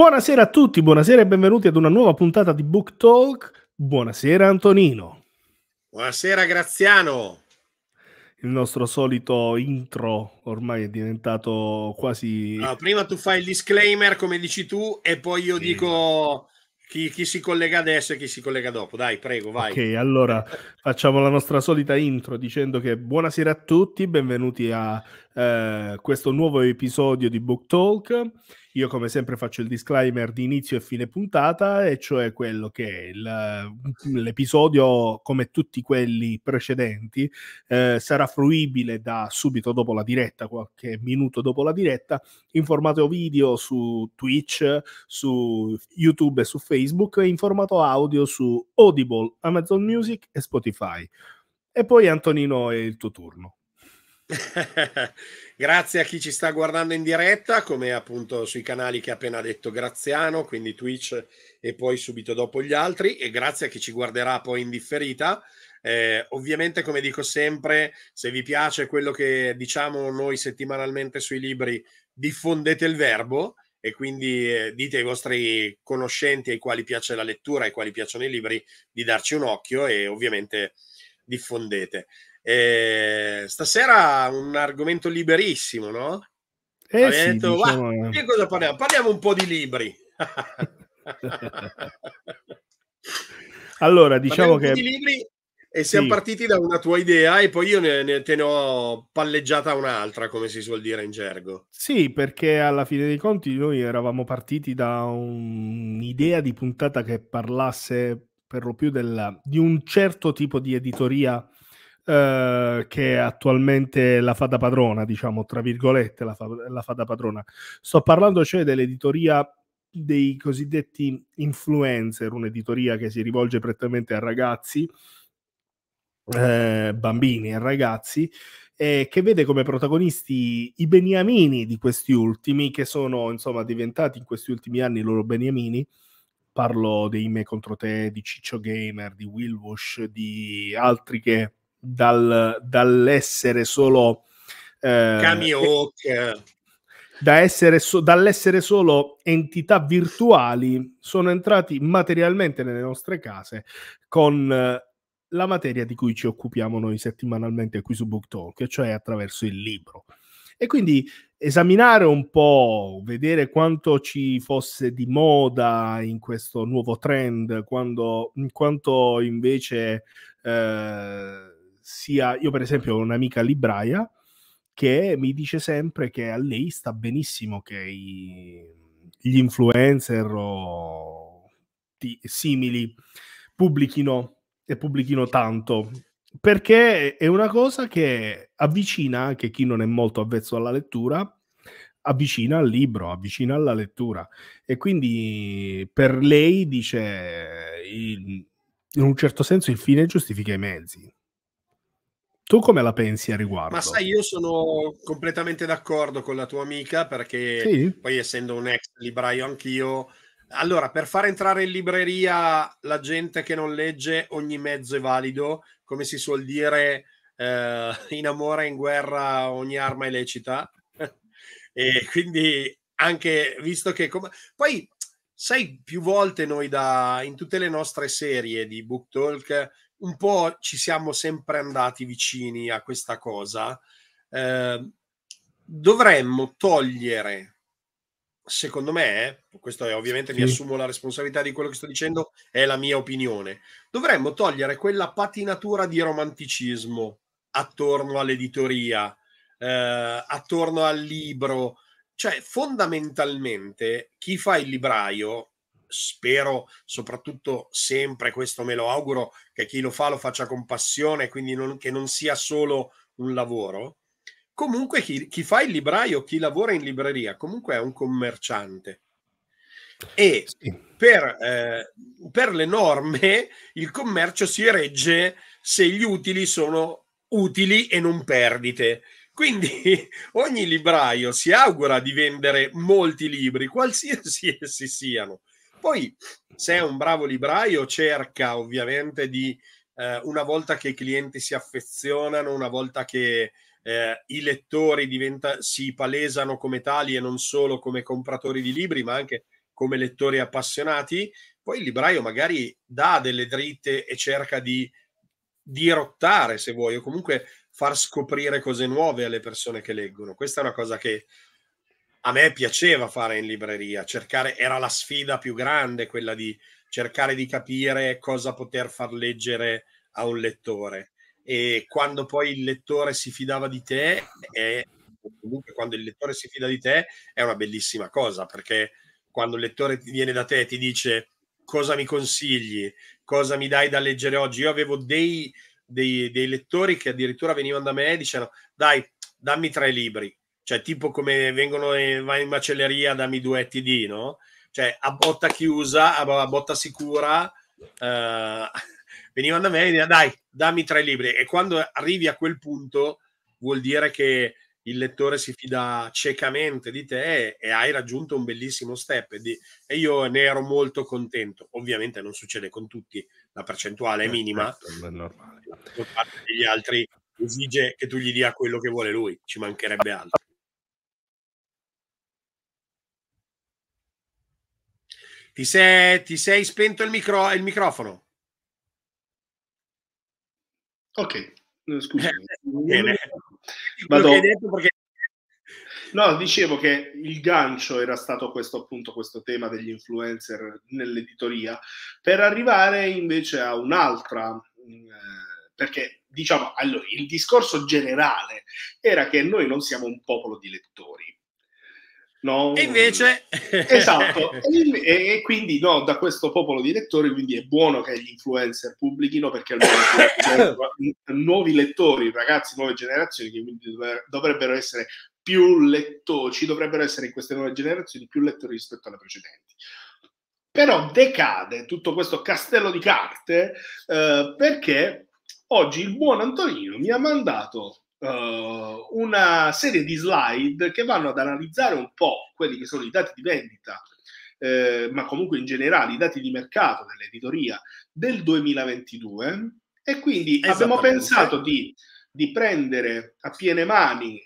Buonasera a tutti, buonasera e benvenuti ad una nuova puntata di Book Talk. Buonasera Antonino. Buonasera Graziano. Il nostro solito intro ormai è diventato quasi... No, prima tu fai il disclaimer come dici tu e poi io sì. dico chi, chi, si collega adesso e chi si collega dopo. Dai, prego, vai. Ok, allora facciamo la nostra solita intro dicendo che buonasera a tutti, benvenuti a eh, questo nuovo episodio di Book Talk. Io come sempre faccio il disclaimer di inizio e fine puntata, e cioè quello che il, mhmm, l'episodio, come tutti quelli precedenti, eh, sarà fruibile da subito dopo la diretta, qualche minuto dopo la diretta, in formato video su Twitch, su YouTube e su Facebook, e in formato audio su Audible, Amazon Music e Spotify. E poi Antonino è il tuo turno. Grazie a chi ci sta guardando in diretta, come appunto sui canali che ha appena detto Graziano, quindi Twitch e poi subito dopo gli altri, e grazie a chi ci guarderà poi in differita. Eh, ovviamente, come dico sempre, se vi piace quello che diciamo noi settimanalmente sui libri, diffondete il verbo e quindi eh, dite ai vostri conoscenti ai quali piace la lettura, ai quali piacciono i libri, di darci un occhio e ovviamente diffondete. Eh, stasera un argomento liberissimo, no? Eh sì, detto, diciamo... che cosa parliamo? Parliamo un po' di libri. allora, diciamo che... Di libri e siamo sì. partiti da una tua idea e poi io ne, ne, te ne ho palleggiata un'altra, come si suol dire in gergo. Sì, perché alla fine dei conti noi eravamo partiti da un'idea di puntata che parlasse per lo più della, di un certo tipo di editoria eh, che attualmente la fa da padrona, diciamo, tra virgolette, la fa, la fa da padrona. Sto parlando cioè dell'editoria dei cosiddetti influencer, un'editoria che si rivolge prettamente a ragazzi, eh, bambini e ragazzi, eh, che vede come protagonisti i beniamini di questi ultimi, che sono insomma diventati in questi ultimi anni i loro beniamini. Parlo dei Me contro te, di Ciccio Gamer, di Will Wash, di altri che dal, dall'essere solo... Eh, Camioc. Da so, dall'essere solo entità virtuali sono entrati materialmente nelle nostre case con eh, la materia di cui ci occupiamo noi settimanalmente qui su Book Talk, cioè attraverso il libro. E quindi esaminare un po', vedere quanto ci fosse di moda in questo nuovo trend, quando, quanto invece eh, sia io per esempio ho un'amica libraia che mi dice sempre che a lei sta benissimo che i, gli influencer o di, simili pubblichino e pubblichino tanto perché è una cosa che avvicina anche chi non è molto avvezzo alla lettura avvicina al libro, avvicina alla lettura e quindi per lei dice in un certo senso il fine giustifica i mezzi tu come la pensi a riguardo? Ma sai, io sono completamente d'accordo con la tua amica perché sì. poi essendo un ex libraio anch'io, allora per far entrare in libreria la gente che non legge ogni mezzo è valido, come si suol dire eh, in amore, in guerra ogni arma è lecita. e quindi anche visto che... Com- poi sai, più volte noi da, in tutte le nostre serie di Book Talk un po' ci siamo sempre andati vicini a questa cosa. Eh, dovremmo togliere, secondo me, questo è ovviamente sì. mi assumo la responsabilità di quello che sto dicendo, è la mia opinione, dovremmo togliere quella patinatura di romanticismo attorno all'editoria, eh, attorno al libro. Cioè, fondamentalmente, chi fa il libraio spero soprattutto sempre, questo me lo auguro, che chi lo fa lo faccia con passione, quindi non, che non sia solo un lavoro. Comunque chi, chi fa il libraio, chi lavora in libreria, comunque è un commerciante. E sì. per, eh, per le norme il commercio si regge se gli utili sono utili e non perdite. Quindi ogni libraio si augura di vendere molti libri, qualsiasi essi siano, poi, se è un bravo libraio, cerca ovviamente di, eh, una volta che i clienti si affezionano, una volta che eh, i lettori diventa, si palesano come tali e non solo come compratori di libri, ma anche come lettori appassionati, poi il libraio magari dà delle dritte e cerca di dirottare, se vuoi, o comunque far scoprire cose nuove alle persone che leggono. Questa è una cosa che a me piaceva fare in libreria, cercare, era la sfida più grande quella di cercare di capire cosa poter far leggere a un lettore. E quando poi il lettore si fidava di te, è, comunque quando il lettore si fida di te, è una bellissima cosa, perché quando il lettore viene da te e ti dice cosa mi consigli, cosa mi dai da leggere oggi, io avevo dei, dei, dei lettori che addirittura venivano da me e dicevano dai, dammi tre libri, cioè, tipo come vengono in, vai in macelleria, dammi due TD, no? Cioè, a botta chiusa, a botta sicura, eh, venivano da me e dicevano, dai, dammi tre libri. E quando arrivi a quel punto, vuol dire che il lettore si fida ciecamente di te e hai raggiunto un bellissimo step e io ne ero molto contento. Ovviamente non succede con tutti, la percentuale è eh, minima, certo, è normale. la parte degli altri esige che tu gli dia quello che vuole lui, ci mancherebbe altro. Ti sei, ti sei spento il, micro, il, microfono? Ok, scusa. Bene. Vado. Perché... No, dicevo che il gancio era stato questo appunto questo tema degli influencer nell'editoria per arrivare invece a un'altra mm, eh, perché diciamo allora il discorso generale era che noi non siamo un popolo di lettori No, e invece... Esatto, e, e, quindi no, da questo popolo di lettori, quindi è buono che gli influencer pubblichino perché almeno nuovi lettori, ragazzi, nuove generazioni che quindi dovrebbero essere più lettori, ci dovrebbero essere in queste nuove generazioni più lettori rispetto alle precedenti. Però decade tutto questo castello di carte eh, perché oggi il buon Antonino mi ha mandato eh, una serie di slide che vanno ad analizzare un po' quelli che sono i dati di vendita, eh, ma comunque in generale i dati di mercato dell'editoria del 2022 e quindi abbiamo pensato di, di prendere a piene mani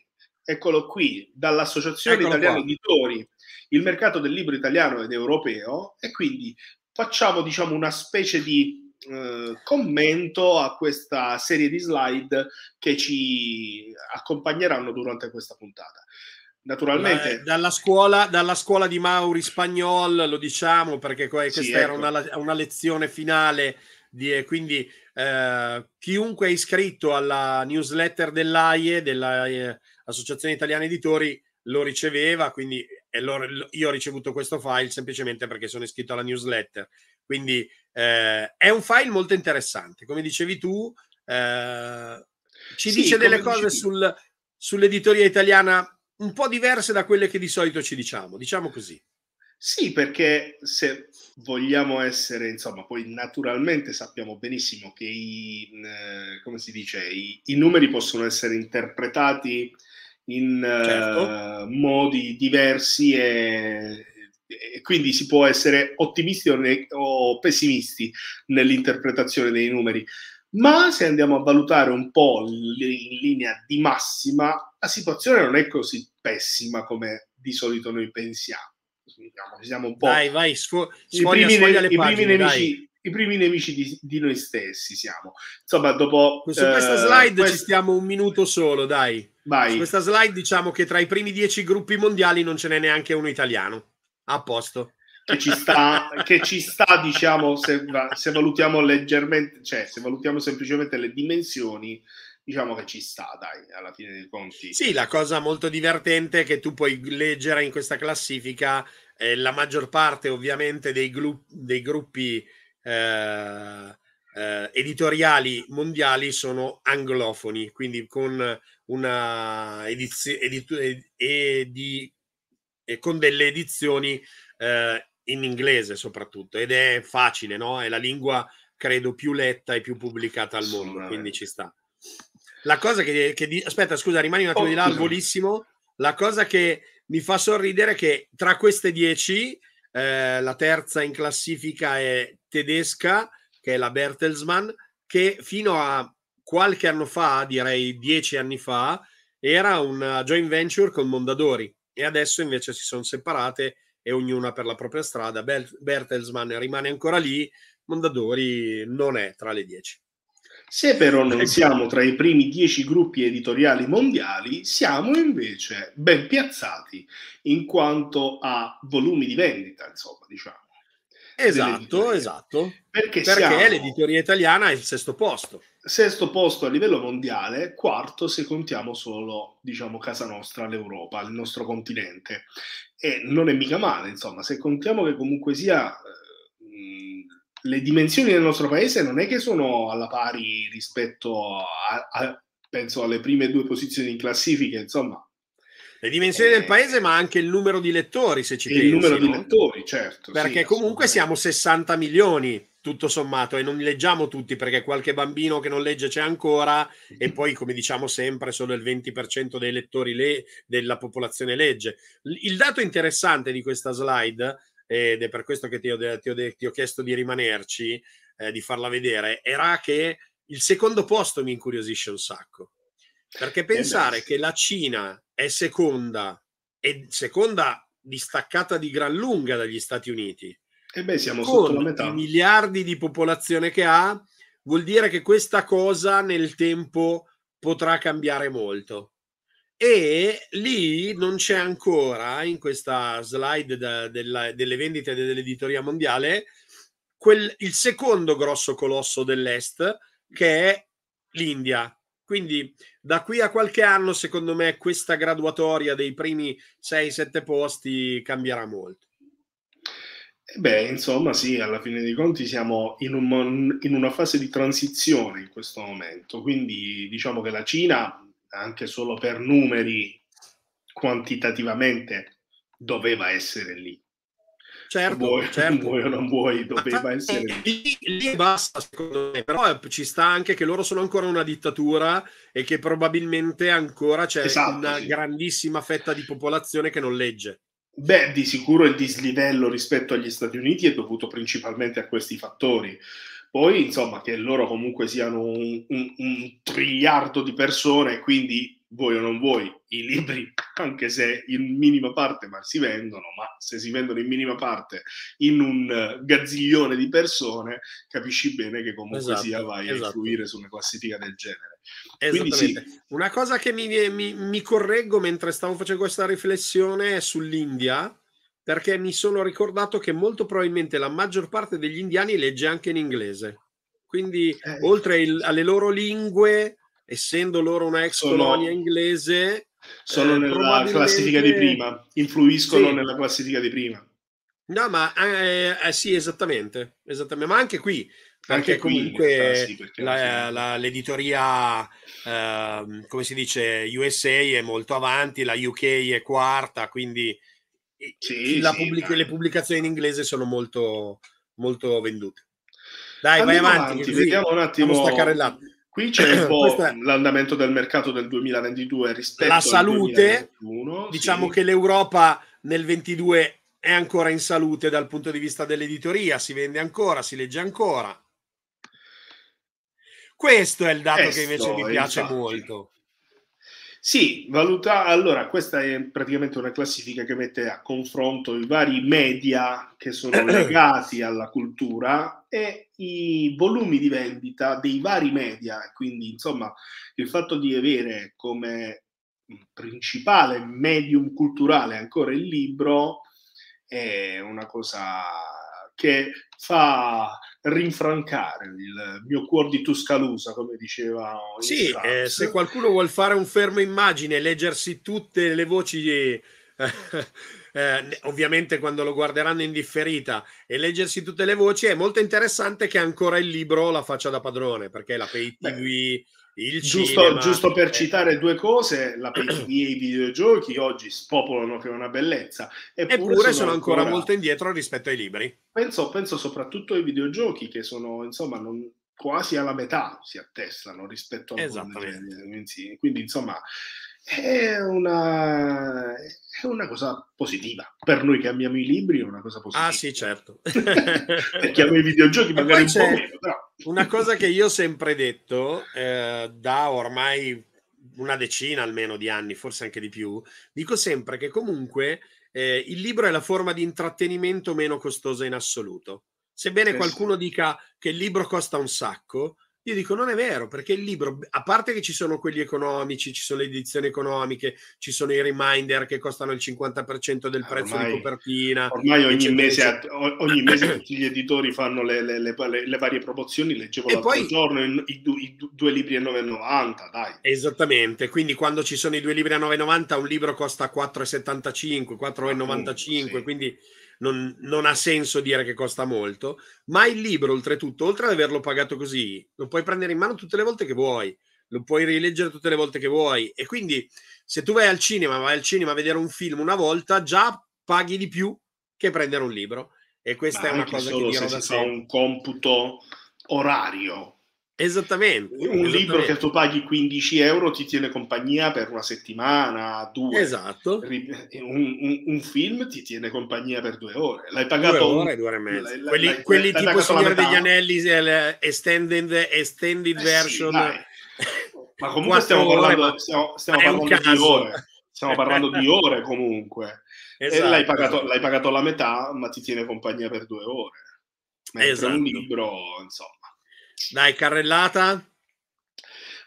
eccolo qui, dall'Associazione eccolo Italiana qua. Editori, il mercato del libro italiano ed europeo e quindi facciamo diciamo una specie di eh, commento a questa serie di slide che ci accompagneranno durante questa puntata. Naturalmente. Dalla scuola, dalla scuola di Mauri Spagnol, lo diciamo perché questa sì, era ecco. una, una, lezione finale, di, quindi eh, chiunque è iscritto alla newsletter dell'AIE, dell'Associazione eh, Italiana Editori, lo riceveva, quindi e loro, io ho ricevuto questo file semplicemente perché sono iscritto alla newsletter. Quindi eh, è un file molto interessante. Come dicevi tu, eh, ci sì, dice delle cose sul, sull'editoria italiana un po' diverse da quelle che di solito ci diciamo, diciamo così. Sì, perché se vogliamo essere, insomma, poi naturalmente sappiamo benissimo che i, eh, come si dice, i, i numeri possono essere interpretati in certo. uh, modi diversi e, e, quindi si può essere ottimisti o, ne- o, pessimisti nell'interpretazione dei numeri. Ma se andiamo a valutare un po' l- in linea di massima, la situazione non è così pessima come di solito noi pensiamo. Diciamo, siamo un po' dai, vai, sfo- i, primi, ne- i, pagine, primi nemici, i primi nemici di, di, noi stessi siamo. Insomma, dopo... Su questa eh, slide quest- ci stiamo un minuto solo, dai Vai. Su questa slide diciamo che tra i primi dieci gruppi mondiali non ce n'è neanche uno italiano. A posto. Che ci sta, che ci sta diciamo, se, se, valutiamo leggermente, cioè se valutiamo semplicemente le dimensioni, diciamo che ci sta, dai, alla fine dei conti. Sì, la cosa molto divertente è che tu puoi leggere in questa classifica eh, la maggior parte ovviamente dei, glu- dei gruppi... Eh, eh, editoriali mondiali sono anglofoni, quindi con una edizione edi- edi- e con delle edizioni eh, in inglese soprattutto ed è facile, no? È la lingua credo più letta e più pubblicata al mondo, quindi ci sta. La cosa che, che di- aspetta, scusa, rimani un attimo oh, di là oh, al volissimo. La cosa che mi fa sorridere è che tra queste dieci, eh, la terza in classifica è tedesca, che è la Bertelsmann, che fino a qualche anno fa, direi dieci anni fa, era una joint venture con Mondadori e adesso invece si sono separate e ognuna per la propria strada. Bertelsmann rimane ancora lì, Mondadori non è tra le dieci. Se però non siamo tra i primi dieci gruppi editoriali mondiali, siamo invece ben piazzati in quanto a volumi di vendita, insomma, diciamo. Esatto, esatto, esatto. Perché, Perché siamo... l'editoria italiana è il sesto posto. Sesto posto a livello mondiale, quarto se contiamo solo, diciamo, casa nostra, l'Europa, il nostro continente. E non è mica male, insomma, se contiamo che comunque sia... Eh, le dimensioni del nostro paese non è che sono alla pari rispetto a, a penso alle prime due posizioni in classifica, insomma, le dimensioni eh, del paese, ma anche il numero di lettori, se ci pensi. Il numero no? di lettori, certo. Perché sì, comunque siamo 60 milioni, tutto sommato, e non leggiamo tutti, perché qualche bambino che non legge c'è ancora, e poi, come diciamo sempre, solo il 20% dei lettori le- della popolazione legge. Il dato interessante di questa slide, ed è per questo che ti ho, de- ti ho, de- ti ho chiesto di rimanerci, eh, di farla vedere, era che il secondo posto mi incuriosisce un sacco. Perché eh pensare che la Cina è seconda, e seconda distaccata di gran lunga dagli Stati Uniti, e eh beh, siamo con sotto la metà. miliardi di popolazione che ha, vuol dire che questa cosa nel tempo potrà cambiare molto. E lì non c'è ancora, in questa slide da, della, delle vendite dell'editoria mondiale, quel, il secondo grosso colosso dell'Est, che è l'India, quindi da qui a qualche anno, secondo me, questa graduatoria dei primi 6-7 posti cambierà molto. Eh beh, insomma, sì, alla fine dei conti siamo in, un, in una fase di transizione in questo momento, quindi diciamo che la Cina, anche solo per numeri quantitativamente, doveva essere lì certo, vuoi, certo. vuoi o non vuoi, doveva essere lì. Lì basta, secondo me, però eh, ci sta anche che loro sono ancora una dittatura e che probabilmente ancora c'è esatto, una sì. grandissima fetta di popolazione che non legge. Beh, di sicuro il dislivello rispetto agli Stati Uniti è dovuto principalmente a questi fattori. Poi, insomma, che loro comunque siano un, un, un triliardo di persone, quindi vuoi o non vuoi, i libri, anche se in minima parte ma si vendono, ma se si vendono in minima parte in un eh, gazziglione di persone, capisci bene che comunque esatto, sia vai esatto. a influire su una classifica del genere. Esattamente. Quindi, sì. Una cosa che mi, eh, mi, mi correggo mentre stavo facendo questa riflessione è sull'India, perché mi sono ricordato che molto probabilmente la maggior parte degli indiani legge anche in inglese. Quindi, eh. oltre il, alle loro lingue, essendo loro una ex colonia inglese, sono eh, nella probabilmente... classifica di prima, influiscono sì. nella classifica di prima. No, ma eh, eh, sì, esattamente, esattamente, ma anche qui, anche, anche comunque qui, ah, realtà, sì, perché la, la, l'editoria, ehm, come si dice, USA è molto avanti, la UK è quarta, quindi sì, sì, pubblic- le pubblicazioni in inglese sono molto, molto vendute. Dai, Andiamo vai avanti, avanti vediamo un attimo. Staccare Qui c'è un po' è... l'andamento del mercato del 2022 rispetto alla salute. 2021, diciamo sì. che l'Europa nel 2022 è ancora in salute dal punto di vista dell'editoria, si vende ancora, si legge ancora. Questo è il dato Questo, che invece mi piace infatti. molto. Sì, valuta. Allora, questa è praticamente una classifica che mette a confronto i vari media che sono legati alla cultura e i volumi di vendita dei vari media. Quindi, insomma, il fatto di avere come principale medium culturale ancora il libro è una cosa che fa rinfrancare il mio cuore di Tuscaloosa, come diceva. Sì, eh, se qualcuno vuole fare un fermo immagine, leggersi tutte le voci, eh, eh, ovviamente quando lo guarderanno in differita, e leggersi tutte le voci, è molto interessante che ancora il libro la faccia da padrone, perché la Pay TV... Beh Giusto, giusto, per eh. citare due cose, la PTA i videogiochi oggi spopolano che è una bellezza. Eppure, Eppure sono, sono ancora, ancora, molto indietro rispetto ai libri. Penso, penso, soprattutto ai videogiochi che sono, insomma, non, quasi alla metà si attestano rispetto a... Esattamente. Quindi, insomma, è una, è una cosa positiva. Per noi che amiamo i libri è una cosa ah, positiva. Ah sì, certo. Perché amo i videogiochi magari un po' meno, però... Una cosa che io ho sempre detto eh, da ormai una decina almeno di anni, forse anche di più, dico sempre che comunque eh, il libro è la forma di intrattenimento meno costosa in assoluto. Sebbene eh qualcuno dica che il libro costa un sacco, io dico non è vero, perché il libro, a parte che ci sono quelli economici, ci sono le edizioni economiche, ci sono i reminder che costano il 50% del eh, prezzo ormai, di copertina. Ormai ogni mese, ogni mese tutti gli editori fanno le, le, le, le varie promozioni, leggevo e l'altro poi, giorno i, i, i, due libri a 9,90, dai. Esattamente, quindi quando ci sono i due libri a 9,90 un libro costa 4,75, 4,95, ah, sì. quindi non, non, ha senso dire che costa molto, ma il libro, oltretutto, oltre ad averlo pagato così, lo puoi prendere in mano tutte le volte che vuoi, lo puoi rileggere tutte le volte che vuoi. E quindi se tu vai al cinema, vai al cinema a vedere un film una volta, già paghi di più che prendere un libro. E questa ma è una cosa che dirò da se sempre. un computo orario Esattamente. Un esattamente. libro che tu paghi 15 euro ti tiene compagnia per una settimana, due. Esatto. Un, un, un film ti tiene compagnia per due ore. L'hai pagato due ore, un, due ore e mezza. La, quelli, la, quelli l'hai, tipo Signore degli Anelli, extended, extended eh version. Sì, Ma comunque stiamo parlando, ore, stiamo, stiamo parlando di ore. Stiamo parlando di ore comunque. Esatto. L'hai, pagato, esatto. l'hai pagato la metà, ma ti tiene compagnia per due ore. Mentre esatto. un libro, insomma. Dai, carrellata.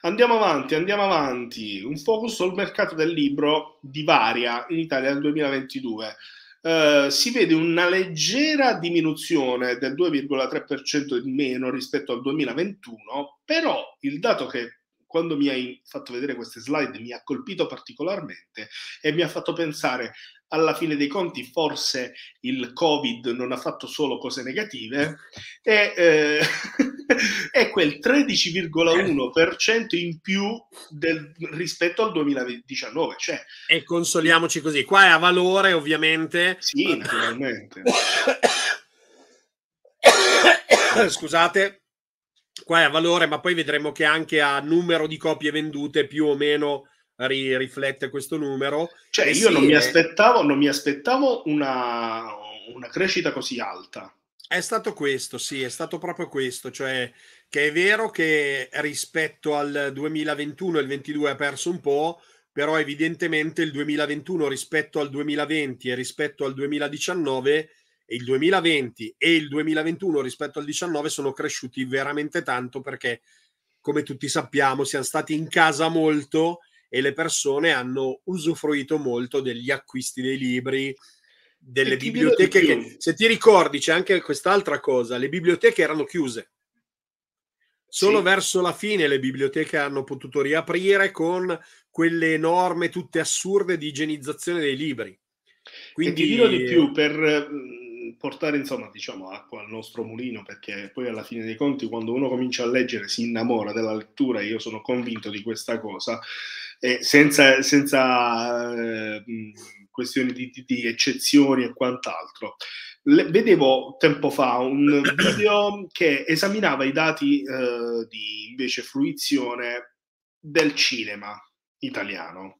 Andiamo avanti, andiamo avanti. Un focus sul mercato del libro di Varia in Italia nel 2022. Uh, eh, si vede una leggera diminuzione del 2,3% in meno rispetto al 2021, però il dato che quando mi hai fatto vedere queste slide mi ha colpito particolarmente e mi ha fatto pensare alla fine dei conti forse il Covid non ha fatto solo cose negative e eh, è quel 13,1% in più del, rispetto al 2019. Cioè, e consoliamoci così, qua è a valore ovviamente. Sì, naturalmente. Scusate, qua è a valore, ma poi vedremo che anche a numero di copie vendute più o meno ri- riflette questo numero. Cioè, io sì, non, mi aspettavo, non mi aspettavo una, una crescita così alta è stato questo, sì, è stato proprio questo, cioè che è vero che rispetto al 2021 il 22 ha perso un po', però evidentemente il 2021 rispetto al 2020 e rispetto al 2019 il 2020 e il 2021 rispetto al 2019 sono cresciuti veramente tanto perché come tutti sappiamo siamo stati in casa molto e le persone hanno usufruito molto degli acquisti dei libri, delle biblioteche che, se ti ricordi, c'è anche quest'altra cosa, le biblioteche erano chiuse. Solo sì. verso la fine le biblioteche hanno potuto riaprire con quelle norme tutte assurde di igienizzazione dei libri. Quindi e ti dirò di più per mm, portare insomma diciamo acqua al nostro mulino perché poi alla fine dei conti quando uno comincia a leggere si innamora della lettura io sono convinto di questa cosa eh, senza, senza eh, mm, questioni di, di, di eccezioni e quant'altro. Le, vedevo tempo fa un video che esaminava i dati eh, di invece fruizione del cinema italiano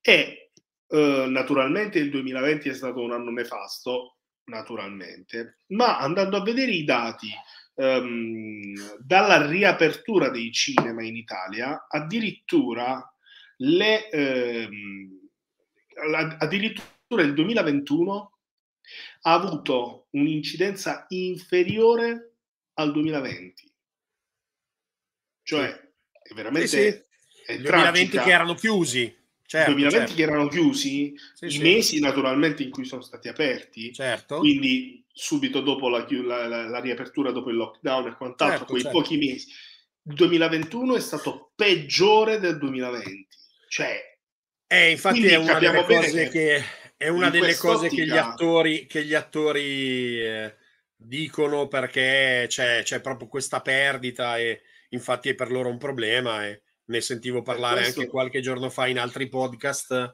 e eh, naturalmente il 2020 è stato un anno nefasto, naturalmente, ma andando a vedere i dati ehm, dalla riapertura dei cinema in Italia, addirittura le... Ehm, addirittura il 2021 ha avuto un'incidenza inferiore al 2020. Cioè, è veramente... Sì, sì. È 2020 tragica. che erano chiusi. Certo, 2020 certo. che erano chiusi, sì, i sì. mesi naturalmente in cui sono stati aperti, certo. quindi subito dopo la, la, la, la riapertura, dopo il lockdown e quant'altro, certo, quei certo. pochi mesi. Il 2021 è stato peggiore del 2020, cioè eh, infatti Quindi è una delle cose, che, è una delle cose che, gli attori, che gli attori eh, dicono perché c'è, c'è, proprio questa perdita e infatti è per loro un problema e ne sentivo parlare questo... anche qualche giorno fa in altri podcast eh,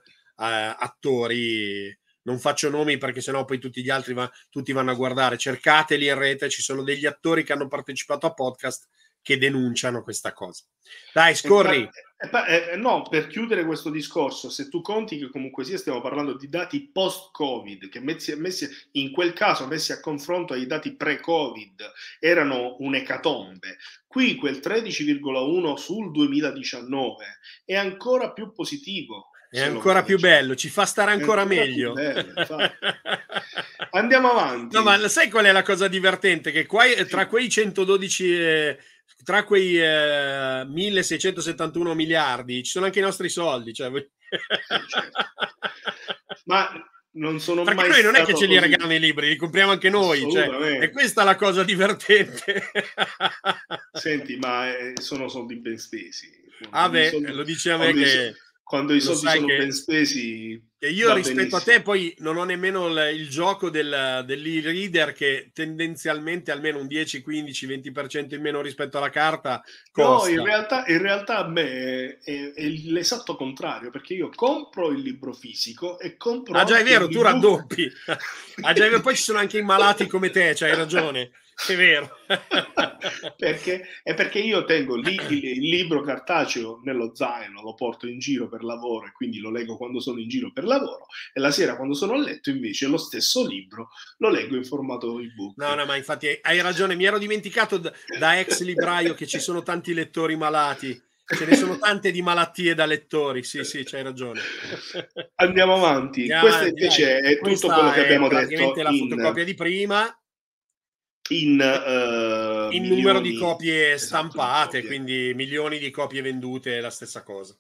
attori non faccio nomi perché sennò poi tutti gli altri va, tutti vanno a guardare cercateli in rete ci sono degli attori che hanno partecipato a podcast che denunciano questa cosa. Dai, scorri. Eh, eh, no, per chiudere questo discorso, se tu conti che comunque sia stiamo parlando di dati post-Covid, che messi, messi, in quel caso messi a confronto ai dati pre-Covid erano un'ecatombe, qui quel 13,1 sul 2019 è ancora più positivo. È ancora più bello, ci fa stare ancora, ancora meglio. Bello, Andiamo avanti. No, ma sai qual è la cosa divertente? Che qua, tra quei 112... Eh tra quei eh, 1671 miliardi ci sono anche i nostri soldi. Cioè... Ma non sono Perché mai noi non è che ce li regalano i libri, li compriamo anche noi. Cioè, e questa è la cosa divertente. Senti, ma eh, sono soldi ben spesi. Ah, beh, soldi, lo dice a me che quando i soldi sono ben spesi. io rispetto benissimo. a te poi non ho nemmeno il, il gioco del, dell'e-reader che tendenzialmente almeno un 10, 15, 20% in meno rispetto alla carta. Costa. No, in realtà, in realtà a me è, è, è, l'esatto contrario perché io compro il libro fisico e compro... Ah già è vero, tu raddoppi. ah già è vero, poi ci sono anche i malati come te, cioè hai ragione. È vero. perché, è perché io tengo lì il, il, libro cartaceo nello zaino, lo porto in giro per lavoro e quindi lo leggo quando sono in giro per lavoro e la sera quando sono a letto invece lo stesso libro lo leggo in formato ebook. No, no, ma infatti hai, ragione, mi ero dimenticato da, da ex libraio che ci sono tanti lettori malati ce ne sono tante di malattie da lettori. Sì, sì, c'hai ragione. Andiamo avanti. Andiamo Questo invece dai. è tutto Questa quello che abbiamo detto. Ovviamente la in... fotocopia di prima in, uh, in numero di copie stampate, copie. quindi milioni di copie vendute, la stessa cosa.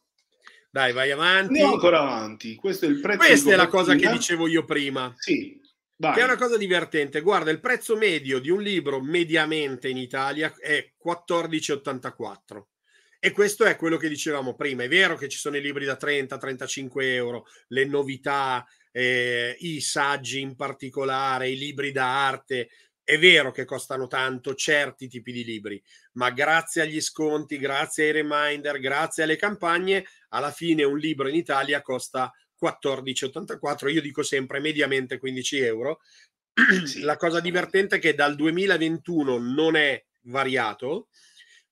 Dai, vai avanti. Andiamo ancora avanti. Questo è il prezzo. Questa è la cosa che dicevo io prima. Sì. Vai. Che è una cosa divertente. Guarda, il prezzo medio di un libro mediamente in Italia è 14,84. E questo è quello che dicevamo prima. È vero che ci sono i libri da 30-35 euro, le novità, eh, i saggi in particolare, i libri d'arte, è vero che costano tanto certi tipi di libri, ma grazie agli sconti, grazie ai reminder, grazie alle campagne, alla fine un libro in Italia costa 14,84, io dico sempre mediamente 15 euro. Sì. La cosa divertente è che dal 2021 non è variato,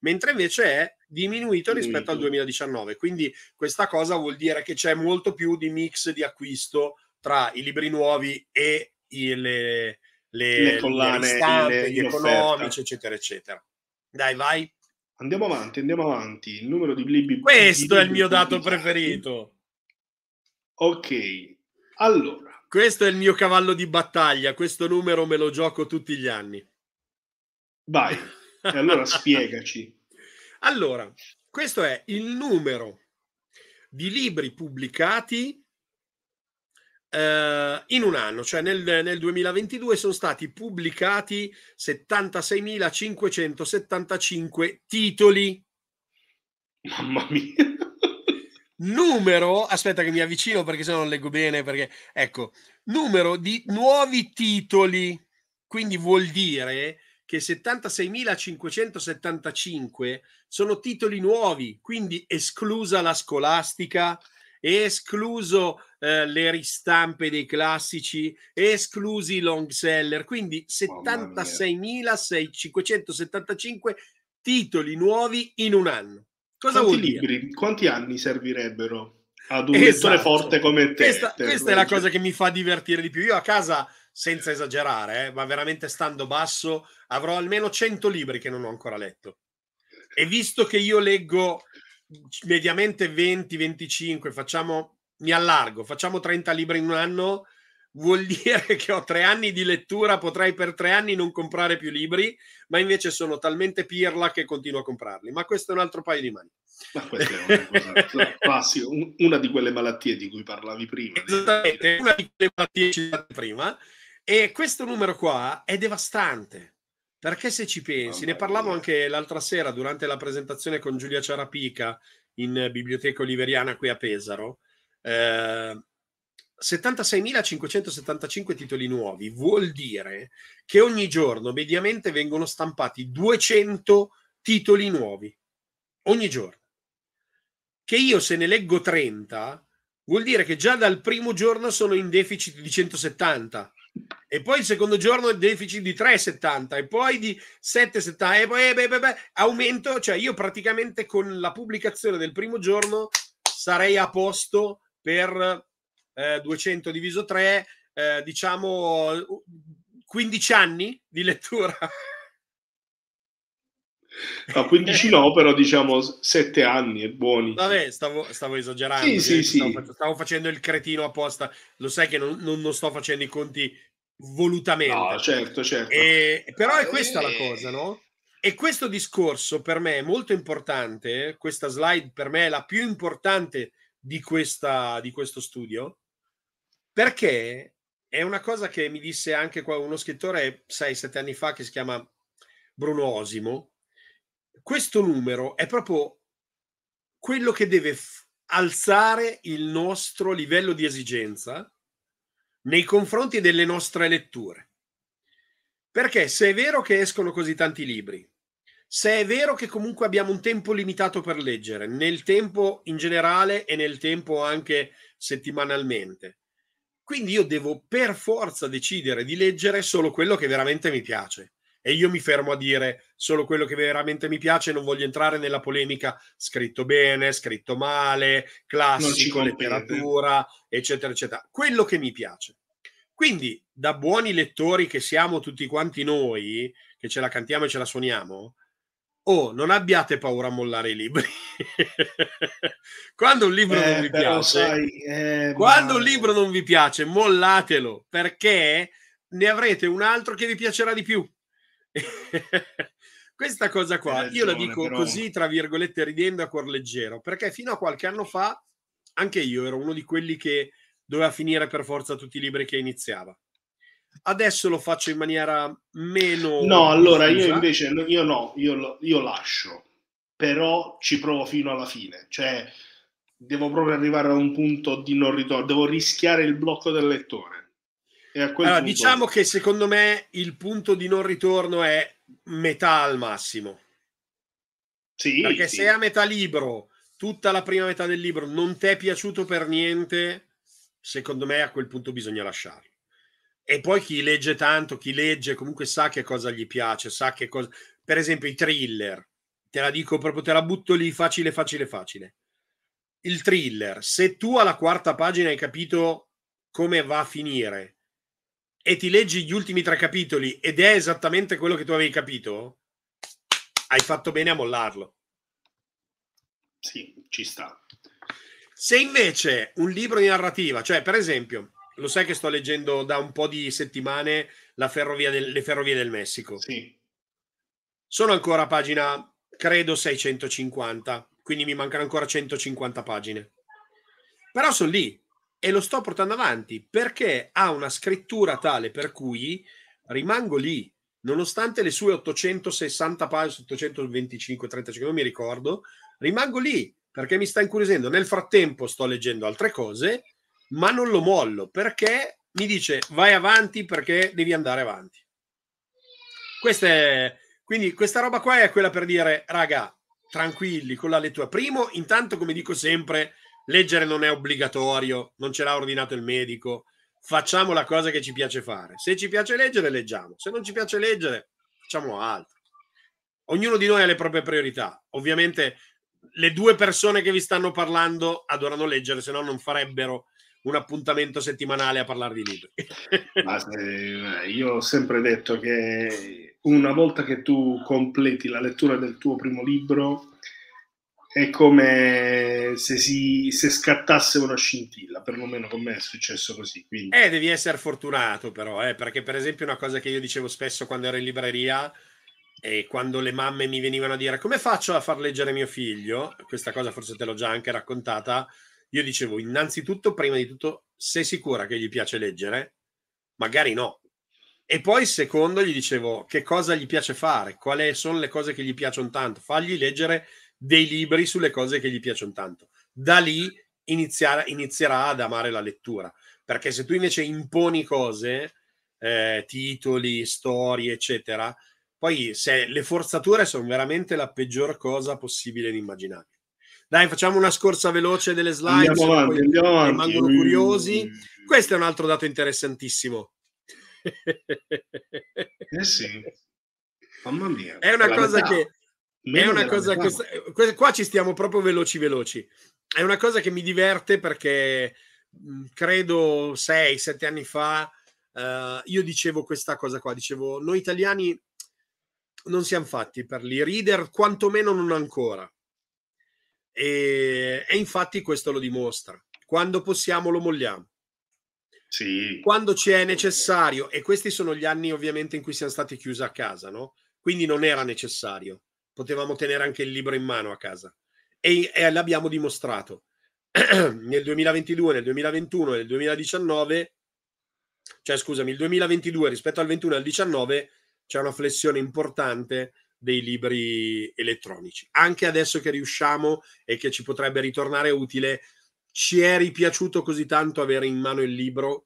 mentre invece è diminuito rispetto al 2019. Quindi questa cosa vuol dire che c'è molto più di mix di acquisto tra i libri nuovi e le, le, le collane, le ristampe, gli economici, eccetera, eccetera. Dai, vai. Andiamo avanti, andiamo avanti. Il numero di libri. Questo di è il mio dato preferito. Ok, allora. Questo è il mio cavallo di battaglia. Questo numero me lo gioco tutti gli anni. Vai, e allora spiegaci. Allora, questo è il numero di libri pubblicati eh, in un anno, cioè nel, nel 2022 sono stati pubblicati 76.575 titoli. Mamma mia. Numero, aspetta che mi avvicino perché se no non leggo bene, perché ecco, numero di nuovi titoli, quindi vuol dire che 76.575 sono titoli nuovi, quindi esclusa la scolastica, escluso eh, le ristampe dei classici, esclusi i long seller, quindi 76.575 titoli nuovi in un anno. Cosa quanti vuol libri, dire? quanti anni servirebbero ad un esatto. lettore forte come te? Questa, te questa è la cosa che mi fa divertire di più. Io a casa, senza esagerare, eh, ma veramente stando basso, avrò almeno 100 libri che non ho ancora letto. E visto che io leggo mediamente 20-25, facciamo, mi allargo, facciamo 30 libri in un anno, vuol dire che ho tre anni di lettura, potrei per tre anni non comprare più libri, ma invece sono talmente pirla che continuo a comprarli. Ma questo è un altro paio di mani. Ma questa è una cosa una di quelle malattie di cui parlavi prima. Esattamente, una di quelle malattie citate prima. E questo numero qua è devastante perché se ci pensi, ne parlavo anche l'altra sera durante la presentazione con Giulia Ciarapica in Biblioteca Oliveriana qui a Pesaro. Eh, 76.575 titoli nuovi vuol dire che ogni giorno mediamente vengono stampati 200 titoli nuovi. Ogni giorno. Che io se ne leggo 30 vuol dire che già dal primo giorno sono in deficit di 170 e poi il secondo giorno il deficit di 3,70 e poi di 7,70 e poi beh, beh, beh, aumento, cioè io praticamente con la pubblicazione del primo giorno sarei a posto per eh, 200 diviso 3, eh, diciamo 15 anni di lettura a 15 no, però diciamo 7 anni e buoni. Vabbè, stavo, stavo esagerando. Sì, sì, eh, stavo, sì. Facendo, stavo, facendo il cretino apposta. Lo sai che non, non, non sto facendo i conti volutamente. No, certo, certo. E, però è eh, questa la cosa, no? E questo discorso per me è molto importante. Questa slide per me è la più importante di, questa, di questo studio perché è una cosa che mi disse anche uno scrittore 6-7 anni fa che si chiama Bruno Osimo questo numero è proprio quello che deve f- alzare il nostro livello di esigenza nei confronti delle nostre letture. Perché se è vero che escono così tanti libri, se è vero che comunque abbiamo un tempo limitato per leggere, nel tempo in generale e nel tempo anche settimanalmente, quindi io devo per forza decidere di leggere solo quello che veramente mi piace e io mi fermo a dire solo quello che veramente mi piace, non voglio entrare nella polemica scritto bene, scritto male, classico, letteratura, eccetera, eccetera. Quello che mi piace. Quindi, da buoni lettori che siamo tutti quanti noi, che ce la cantiamo e ce la suoniamo, oh, non abbiate paura a mollare i libri. quando un libro eh, non vi piace, sai, eh, quando ma... un libro non vi piace, mollatelo, perché ne avrete un altro che vi piacerà di più Questa cosa qua, io la dico però... così, tra virgolette, ridendo a cuor leggero, perché fino a qualche anno fa anche io ero uno di quelli che doveva finire per forza tutti i libri che iniziava. Adesso lo faccio in maniera meno... No, allora io invece, io no, io, io lascio, però ci provo fino alla fine, cioè devo proprio arrivare a un punto di non ritorno, devo rischiare il blocco del lettore allora, punto... Diciamo che secondo me il punto di non ritorno è metà al massimo. Sì, Perché sì. se a metà libro, tutta la prima metà del libro non ti è piaciuto per niente, secondo me a quel punto bisogna lasciarlo. E poi chi legge tanto, chi legge comunque sa che cosa gli piace, sa che cosa... Per esempio i thriller, te la dico proprio, te la butto lì facile, facile, facile. Il thriller, se tu alla quarta pagina hai capito come va a finire, e ti leggi gli ultimi tre capitoli ed è esattamente quello che tu avevi capito, hai fatto bene a mollarlo. Sì, ci sta. Se invece un libro di narrativa, cioè per esempio, lo sai che sto leggendo da un po' di settimane ferrovia del, le ferrovie del Messico. Sì. Sono ancora a pagina, credo, 650, quindi mi mancano ancora 150 pagine. Però sono lì, e lo sto portando avanti perché ha una scrittura tale per cui rimango lì, nonostante le sue 860 pagine, 825, 35, non mi ricordo, rimango lì perché mi sta incuriosendo. Nel frattempo sto leggendo altre cose, ma non lo mollo perché mi dice vai avanti perché devi andare avanti. Questa è, quindi questa roba qua è quella per dire, raga, tranquilli con la lettura. Primo, intanto come dico sempre, Leggere non è obbligatorio, non ce l'ha ordinato il medico. Facciamo la cosa che ci piace fare. Se ci piace leggere, leggiamo. Se non ci piace leggere, facciamo altro. Ognuno di noi ha le proprie priorità. Ovviamente le due persone che vi stanno parlando adorano leggere, se no non farebbero un appuntamento settimanale a parlare di libri. Ma, eh, io ho sempre detto che una volta che tu completi la lettura del tuo primo libro, è come se, si, se scattasse una scintilla, perlomeno con me è successo così. Quindi. Eh, devi essere fortunato però, eh, perché per esempio una cosa che io dicevo spesso quando ero in libreria e quando le mamme mi venivano a dire come faccio a far leggere mio figlio, questa cosa forse te l'ho già anche raccontata, io dicevo innanzitutto, prima di tutto, sei sicura che gli piace leggere? Magari no. E poi secondo gli dicevo che cosa gli piace fare, quali sono le cose che gli piacciono tanto, fagli leggere dei libri sulle cose che gli piacciono tanto. Da lì iniziare, inizierà ad amare la lettura, perché se tu invece imponi cose, eh, titoli, storie, eccetera, poi se, le forzature sono veramente la peggior cosa possibile di immaginare. Dai, facciamo una scorsa veloce delle slide, andiamo avanti, andiamo avanti. rimangono curiosi. Mm. Questo è un altro dato interessantissimo. Eh sì, mamma mia. È una cosa che Meno è una cosa, questa, qua ci stiamo proprio veloci veloci. È una cosa che mi diverte perché credo 6-7 anni fa uh, io dicevo questa cosa qua, dicevo noi italiani non siamo fatti per gli reader, quantomeno non ancora. E, e infatti questo lo dimostra. Quando possiamo lo molliamo. Sì. Quando ci è necessario, e questi sono gli anni ovviamente in cui siamo stati chiusi a casa, no? Quindi non era necessario potevamo tenere anche il libro in mano a casa e, e l'abbiamo dimostrato nel 2022, nel 2021 nel 2019, cioè scusami, il 2022 rispetto al 21 e al 19 c'è una flessione importante dei libri elettronici. Anche adesso che riusciamo e che ci potrebbe ritornare utile, ci è ripiaciuto così tanto avere in mano il libro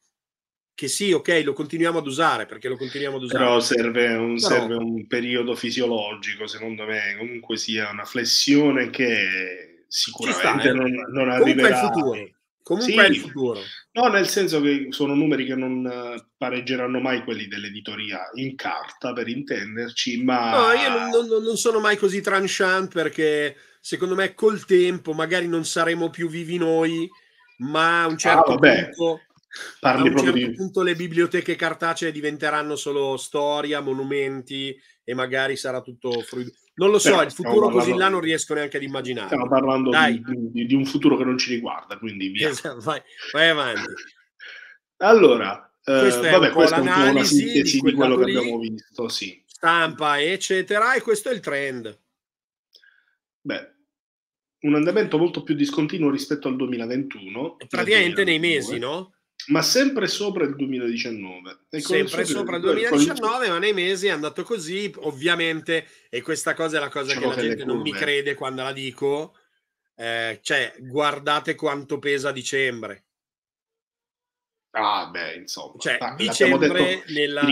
che sì, ok, lo continuiamo ad usare perché lo continuiamo ad usare. Però serve un, Però... Serve un periodo fisiologico, secondo me, comunque sia una flessione che sicuramente sta, eh. non, arriverà. Comunque il futuro. Comunque sì. è il futuro. No, nel senso che sono numeri che non pareggeranno mai quelli dell'editoria in carta, per intenderci, ma... No, io non, non sono mai così tranchant perché secondo me col tempo magari non saremo più vivi noi, ma a un ah, certo ah, punto Parli a un certo di... punto le biblioteche cartacee diventeranno solo storia, monumenti e magari sarà tutto fruibile. Non lo so, Però, il futuro parlando... così là non riesco neanche ad immaginare. Stiamo parlando di, di, di, un futuro che non ci riguarda, quindi via. Esatto, vai, vai avanti. allora, eh, questa eh, è vabbè, questa è una sintesi di, quello che abbiamo visto, sì. Stampa, eccetera, e questo è il trend. Beh, un andamento molto più discontinuo rispetto al 2021. Praticamente 2022. nei mesi, no? ma sempre sopra il 2019. E ecco, sempre sopra il 2019, con... ma nei mesi è andato così, ovviamente, e questa cosa è la cosa C'è che la gente non mi crede quando la dico, eh, cioè guardate quanto pesa dicembre. Ah beh, insomma. Cioè, ah, dicembre detto, nella,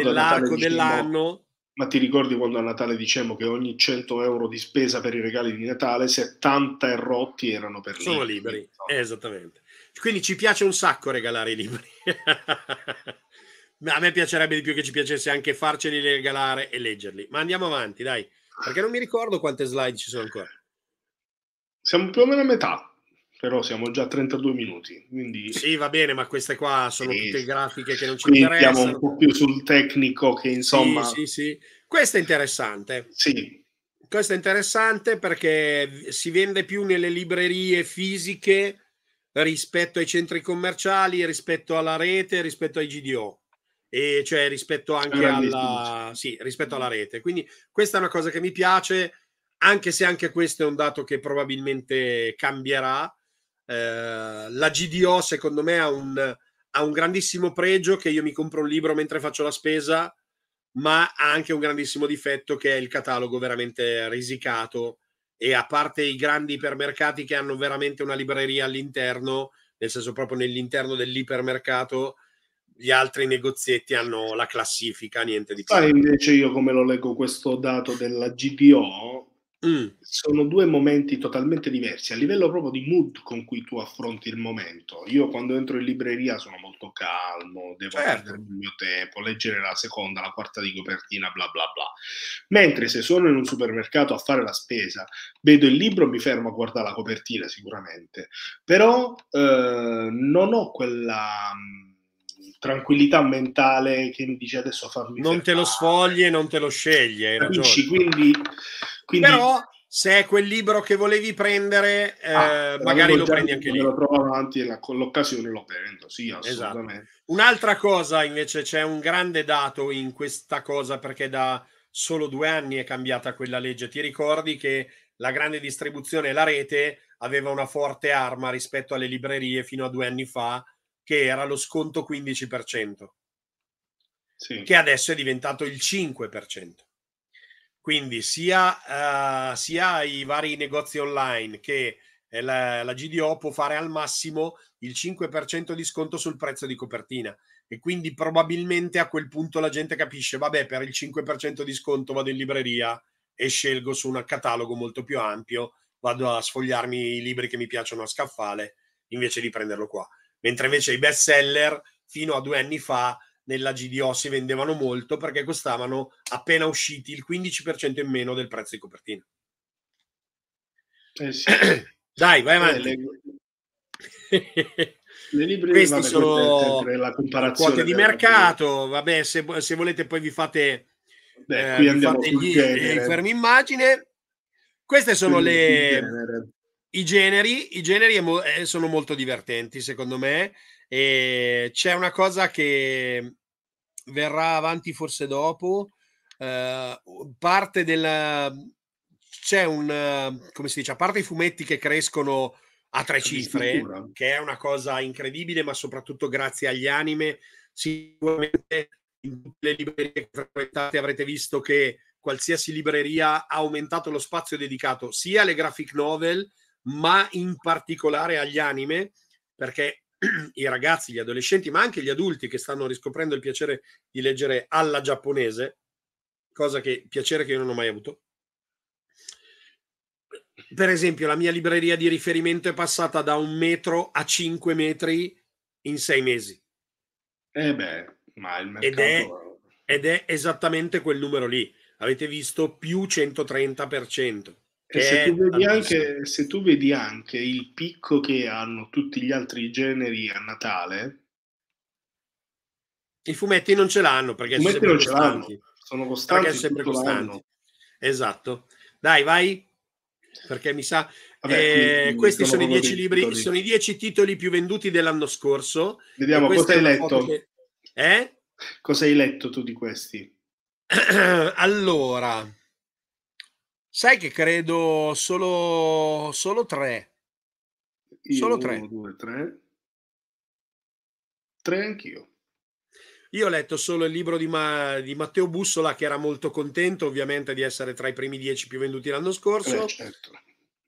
nell'arco dell'anno... Ma ti ricordi quando a Natale dicevamo che ogni 100 euro di spesa per i regali di Natale, 70 e rotti erano per Sono liberi, liberi. esattamente. Quindi ci piace un sacco regalare i libri. a me piacerebbe di più che ci piacesse anche farceli regalare e leggerli. Ma andiamo avanti, dai, perché non mi ricordo quante slide ci sono ancora. Siamo più o meno a metà, però siamo già a 32 minuti. Quindi... Sì, va bene, ma queste qua sono sì. tutte grafiche che non ci quindi interessano. Siamo un po' più sul tecnico che insomma... Sì, sì, sì. Questo è interessante. Sì. Questo è interessante perché si vende più nelle librerie fisiche rispetto ai centri commerciali, rispetto alla rete, rispetto ai GDO e cioè rispetto anche alla, sì, rispetto alla rete. Quindi questa è una cosa che mi piace, anche se anche questo è un dato che probabilmente cambierà. Eh, la GDO secondo me ha un, ha un grandissimo pregio che io mi compro un libro mentre faccio la spesa, ma ha anche un grandissimo difetto che è il catalogo veramente risicato e a parte i grandi ipermercati che hanno veramente una libreria all'interno, nel senso proprio nell'interno dell'ipermercato, gli altri negozietti hanno la classifica, niente di più. Sai invece io come lo leggo questo dato della GTO, Mm. Sono due momenti totalmente diversi a livello proprio di mood con cui tu affronti il momento. Io quando entro in libreria sono molto calmo, devo certo. il mio tempo, leggere la seconda, la quarta di copertina, bla bla bla. Mentre se sono in un supermercato a fare la spesa, vedo il libro, mi fermo a guardare la copertina sicuramente, però eh, non ho quella mm, tranquillità mentale che mi dice adesso a fammi non fermare. te lo sfoglie, non te lo sceglie Capisci? Quindi, quindi, però se è quel libro che volevi prendere eh, ah, eh, magari lo prendi anche lì lo trovo avanti e la, con l'occasione lo prendo sì esatto. assolutamente esatto. un'altra cosa invece c'è un grande dato in questa cosa perché da solo due anni è cambiata quella legge ti ricordi che la grande distribuzione e la rete aveva una forte arma rispetto alle librerie fino a due anni fa che era lo sconto 15%, sì. che adesso è diventato il 5%. Quindi sia, uh, sia i vari negozi online che eh, la, la GDO può fare al massimo il 5% di sconto sul prezzo di copertina e quindi probabilmente a quel punto la gente capisce, vabbè, per il 5% di sconto vado in libreria e scelgo su un catalogo molto più ampio, vado a sfogliarmi i libri che mi piacciono a scaffale invece di prenderlo qua mentre invece i best seller fino a due anni fa nella GDO si vendevano molto perché costavano appena usciti il 15% in meno del prezzo di copertina. Eh sì. Dai, vai eh, avanti. Eh, le... le librerie vabbè, sono la comparazione quote di mercato, vabbè, se, se, volete poi vi fate, Beh, eh, vi fate gli, fermi immagine. Queste sono le... I generi, i generi mo- eh, sono molto divertenti, secondo me. E c'è una cosa che verrà avanti forse dopo. Uh, parte del c'è un come si dice, a parte i fumetti che crescono a tre cifre, che è una cosa incredibile, ma soprattutto grazie agli anime, sicuramente in tutte le librerie che frequentate avrete visto che qualsiasi libreria ha aumentato lo spazio dedicato sia alle graphic novel ma in particolare agli anime, perché i ragazzi, gli adolescenti, ma anche gli adulti che stanno riscoprendo il piacere di leggere alla giapponese, cosa che piacere che io non ho mai avuto. Per esempio, la mia libreria di riferimento è passata da un metro a cinque metri in sei mesi. Eh beh, ma il mercato... ed, è, ed è esattamente quel numero lì. Avete visto più 130%. E se tu, eh, anche, se, tu vedi anche, il picco che hanno tutti gli altri generi a Natale, i fumetti non ce l'hanno perché sono sempre costanti. Sono costanti. sempre costanti. Esatto. Dai, vai, perché mi sa. Vabbè, eh, quindi, questi sono, sono i dieci libri, titoli. sono i dieci titoli più venduti dell'anno scorso. Vediamo cosa hai letto. Che... Eh? Cosa hai letto tu di questi? allora. Sai che credo solo, solo tre. Io, solo tre. Uno, due, tre. Tre anch'io. Io ho letto solo il libro di, Ma- di, Matteo Bussola, che era molto contento ovviamente di essere tra i primi dieci più venduti l'anno scorso. Eh, certo.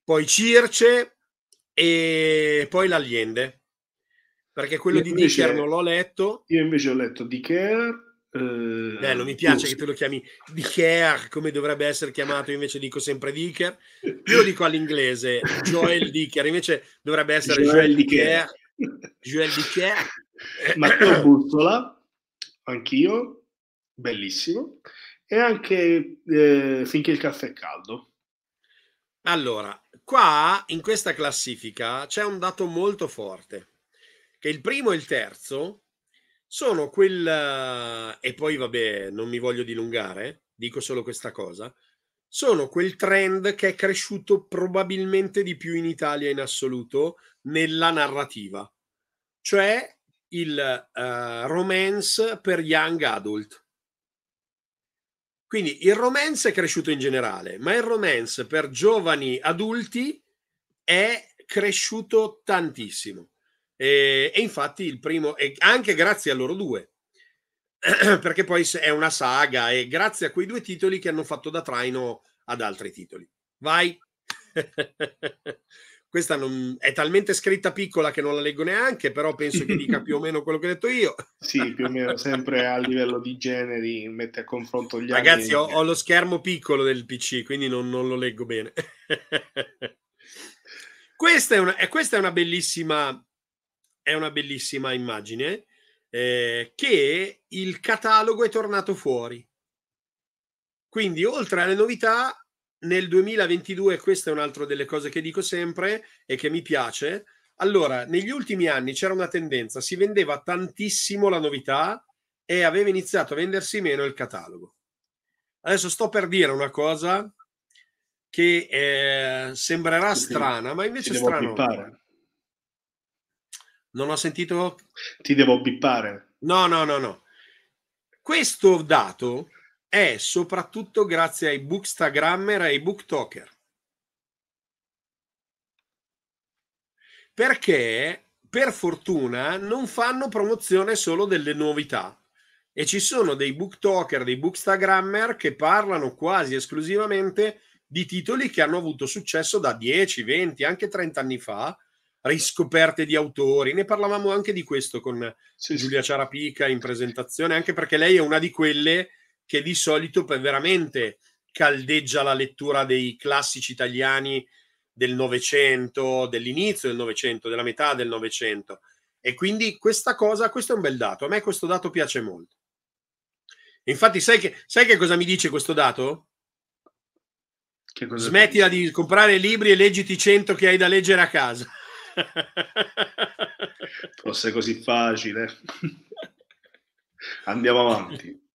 Poi Circe e poi l'Allende. Perché quello io di invece, Dicker non l'ho letto. Io invece ho letto Dicker, Uh, Bello, mi ehm, piace giusto. che tu lo chiami Dicker come dovrebbe essere chiamato, invece dico sempre Dicker. Io dico all'inglese Joel Dicker, invece dovrebbe essere Joel, Joel Dicker. Joel Dicker. Matteo Buzzola, anch'io, bellissimo. E anche eh, Finché il caffè è caldo. Allora, qua in questa classifica c'è un dato molto forte, che il primo e il terzo sono quel... e poi vabbè, non mi voglio dilungare, dico solo questa cosa, sono quel trend che è cresciuto probabilmente di più in Italia in assoluto nella narrativa, cioè il uh, romance per young adult. Quindi il romance è cresciuto in generale, ma il romance per giovani adulti è cresciuto tantissimo. E, e infatti il primo, e anche grazie a loro due, perché poi è una saga e grazie a quei due titoli che hanno fatto da traino ad altri titoli. Vai! Questa non, è talmente scritta piccola che non la leggo neanche, però penso che dica più o meno quello che ho detto io. sì, più o meno sempre a livello di generi, mette a confronto gli altri. Ragazzi, ho, ho, lo schermo piccolo del PC, quindi non, non lo leggo bene. questa, è una, questa è una bellissima è una bellissima immagine, eh, che il catalogo è tornato fuori. Quindi, oltre alle novità, nel 2022, questa è un'altra delle cose che dico sempre e che mi piace. Allora, negli ultimi anni c'era una tendenza, si vendeva tantissimo la novità e aveva iniziato a vendersi meno il catalogo. Adesso sto per dire una cosa che eh, sembrerà strana, ma invece strana. Non ho sentito? Ti devo bippare. No, no, no, no. Questo dato è soprattutto grazie ai bookstagrammer e ai booktalker. Perché, per fortuna, non fanno promozione solo delle novità. E ci sono dei booktalker, dei bookstagrammer che parlano quasi esclusivamente di titoli che hanno avuto successo da 10, 20, anche 30 anni fa, riscoperte di autori. Ne parlavamo anche di questo con sì, Giulia Ciarapica in presentazione, anche perché lei è una di quelle che di solito veramente caldeggia la lettura dei classici italiani del Novecento, dell'inizio del Novecento, della metà del Novecento. E quindi questa cosa, questo è un bel dato, a me questo dato piace molto. Infatti, sai che, sai che cosa mi dice questo dato? Smettila di comprare libri e leggiti 100 che hai da leggere a casa. Fosse così facile. Andiamo avanti.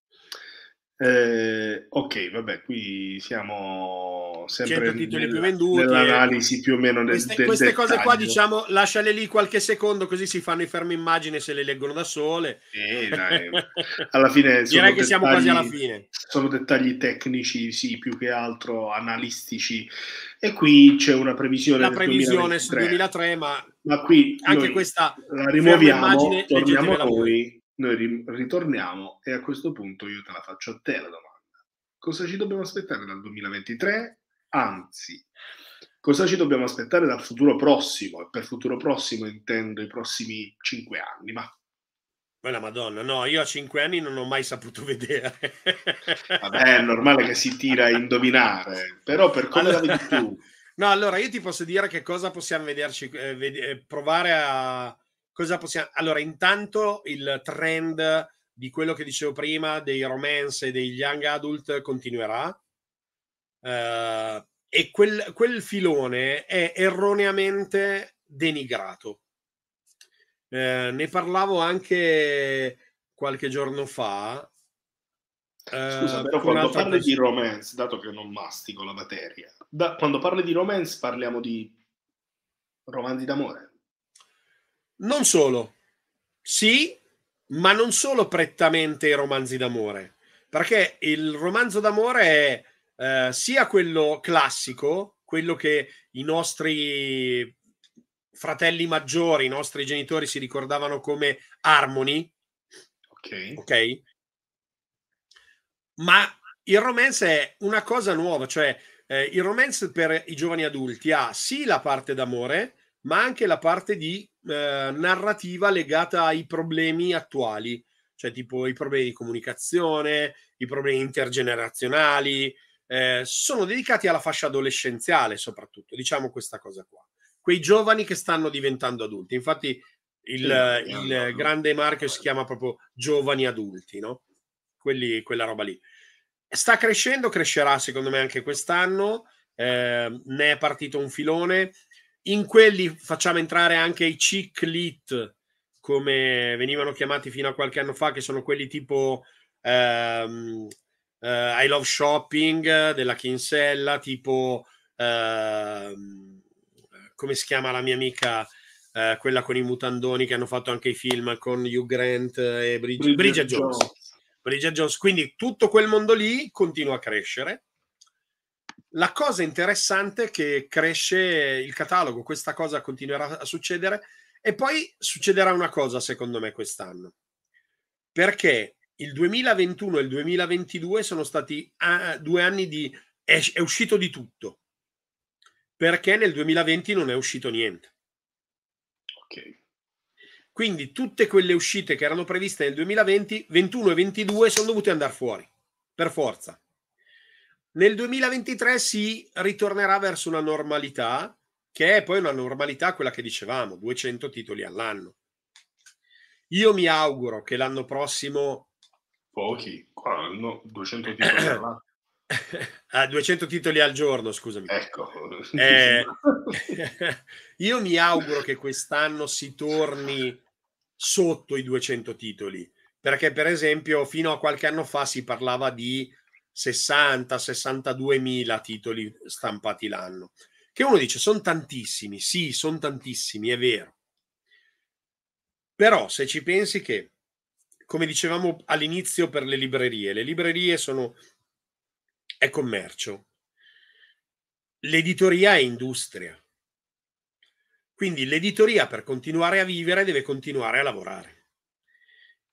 Eh, ok, vabbè, qui siamo sempre titoli nel, più venduti, eh. nell'analisi più o meno del queste, del queste cose qua diciamo lasciale lì qualche secondo così si fanno i fermi immagine se le leggono da sole eh, dai, alla fine direi che siamo quasi alla fine sono dettagli tecnici sì, più che altro analistici e qui c'è una previsione. La previsione 2023. sul 2003, ma, ma qui anche questa la rimuoviamo, torniamo a noi, noi ritorniamo e a questo punto io te la faccio a te la domanda. Cosa ci dobbiamo aspettare dal 2023? Anzi, cosa ci dobbiamo aspettare dal futuro prossimo? E per futuro prossimo intendo i prossimi cinque anni, ma la Madonna, no, io a cinque anni non ho mai saputo vedere. Vabbè, è normale che si tira a indovinare, però per come allora, la vedi tu? No, allora io ti posso dire che cosa possiamo vederci, eh, ved- eh, provare a... Cosa possiamo... Allora, intanto il trend di quello che dicevo prima, dei romance e degli young adult continuerà. Eh, e quel, quel filone è erroneamente denigrato eh, ne parlavo anche qualche giorno fa. Scusa, eh, però quando parli cosa... di romance, dato che non mastico la materia, da, quando parli di romance parliamo di romanzi d'amore? Non solo. Sì, ma non solo prettamente i romanzi d'amore, perché il romanzo d'amore è eh, sia quello classico, quello che i nostri fratelli maggiori, i nostri genitori si ricordavano come Harmony. Ok. okay? Ma il romance è una cosa nuova, cioè eh, il romance per i giovani adulti ha sì la parte d'amore, ma anche la parte di eh, narrativa legata ai problemi attuali, cioè tipo i problemi di comunicazione, i problemi intergenerazionali, eh, sono dedicati alla fascia adolescenziale soprattutto, diciamo questa cosa qua quei giovani che stanno diventando adulti. Infatti il, sì, eh, il no, grande no. marchio si chiama proprio giovani adulti, no? Quelli, quella roba lì. Sta crescendo, crescerà secondo me anche quest'anno, eh, ne è partito un filone. In quelli facciamo entrare anche i ciclit, come venivano chiamati fino a qualche anno fa, che sono quelli tipo ehm, eh, I Love Shopping della Kinsella, tipo ehm, come si chiama la mia amica, eh, quella con i mutandoni che hanno fatto anche i film con Hugh Grant e Bridget, Bridget Jones. Jones. Bridget Jones. Quindi tutto quel mondo lì continua a crescere. La cosa interessante è che cresce il catalogo, questa cosa continuerà a succedere e poi succederà una cosa secondo me quest'anno. Perché il 2021 e il 2022 sono stati ah, due anni di è, uscito di tutto perché nel 2020 non è uscito niente. Ok. Quindi tutte quelle uscite che erano previste nel 2020, 21 e 22 sono dovute andare fuori, per forza. Nel 2023 si ritornerà verso una normalità, che è poi una normalità quella che dicevamo, 200 titoli all'anno. Io mi auguro che l'anno prossimo... Pochi, qua hanno 200 titoli all'anno. Ah, 200 titoli al giorno, scusami. Ecco. Eh, io mi auguro che quest'anno si torni sotto i 200 titoli, perché per esempio fino a qualche anno fa si parlava di 60-62 mila titoli stampati l'anno, che uno dice sono tantissimi, sì, sono tantissimi, è vero. Però se ci pensi che, come dicevamo all'inizio per le librerie, le librerie sono è commercio, l'editoria è industria. Quindi l'editoria per continuare a vivere deve continuare a lavorare.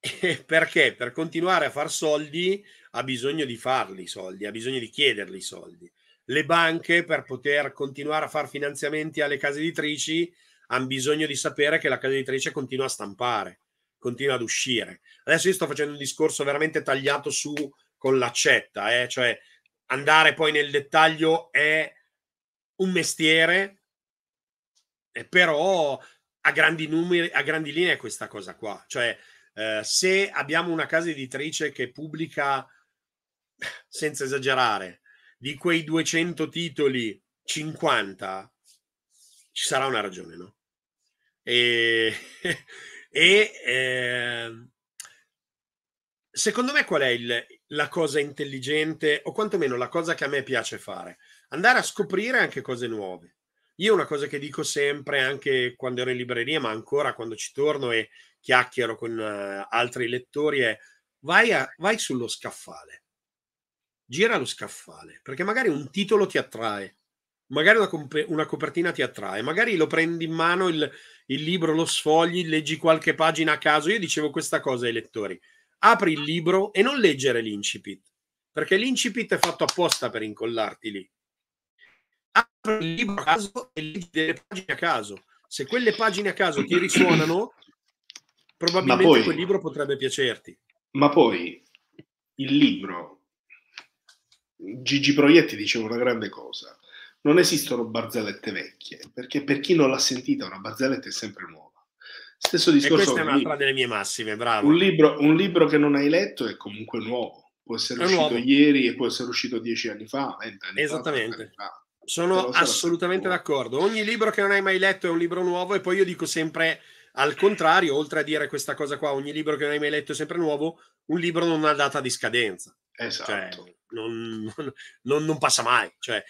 E Perché? Per continuare a far soldi ha bisogno di farli i soldi, ha bisogno di chiederli i soldi. Le banche per poter continuare a far finanziamenti alle case editrici hanno bisogno di sapere che la casa editrice continua a stampare, continua ad uscire. Adesso io sto facendo un discorso veramente tagliato su con l'accetta, eh? cioè andare poi nel dettaglio è un mestiere, eh, però a grandi numeri, a grandi linee è questa cosa qua. Cioè, eh, se abbiamo una casa editrice che pubblica, senza esagerare, di quei 200 titoli 50, ci sarà una ragione, no? E, e eh, secondo me qual è il, la cosa intelligente o quantomeno la cosa che a me piace fare, andare a scoprire anche cose nuove. Io una cosa che dico sempre, anche quando ero in libreria, ma ancora quando ci torno e chiacchiero con uh, altri lettori, è vai, a, vai sullo scaffale, gira lo scaffale, perché magari un titolo ti attrae, magari una, comp- una copertina ti attrae, magari lo prendi in mano il, il libro, lo sfogli, leggi qualche pagina a caso. Io dicevo questa cosa ai lettori apri il libro e non leggere l'incipit, perché l'incipit è fatto apposta per incollarti lì. Apri il libro a caso e leggi delle pagine a caso. Se quelle pagine a caso ti risuonano, probabilmente poi, quel libro potrebbe piacerti. Ma poi il libro, Gigi Proietti diceva una grande cosa, non esistono barzellette vecchie, perché per chi non l'ha sentita una barzelletta è sempre nuova. Stesso discorso. E questa è un'altra delle mie massime, bravo. Un libro, un libro, che non hai letto è comunque nuovo. Può essere è uscito nuovo. ieri e può essere uscito dieci anni fa, vent'anni Esattamente. fa. Esattamente. Sono assolutamente d'accordo. Ogni libro che non hai mai letto è un libro nuovo e poi io dico sempre al contrario, oltre a dire questa cosa qua, ogni libro che non hai mai letto è sempre nuovo, un libro non ha data di scadenza. Cioè, esatto. Cioè, non, non, non, passa mai. Cioè,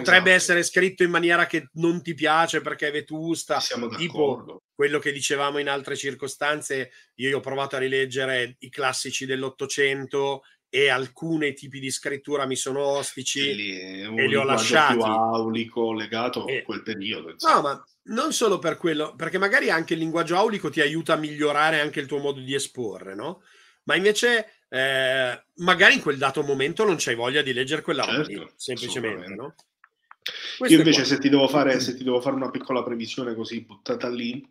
potrebbe esatto. essere scritto in maniera che non ti piace perché è vetusta, Siamo tipo quello che dicevamo in altre circostanze. Io ho provato a rileggere i classici dell'Ottocento e alcuni tipi di scrittura mi sono ostici e li, eh, e li ho lasciati. Più aulico legato e, a eh. quel periodo. Insomma. No, ma non solo per quello, perché magari anche il linguaggio aulico ti aiuta a migliorare anche il tuo modo di esporre, no? Ma invece eh, magari in quel dato momento non c'hai voglia di leggere quella certo, roba semplicemente, no? Questo Io invece se ti, fare, mm-hmm. se ti, devo fare, una piccola previsione così buttata lì,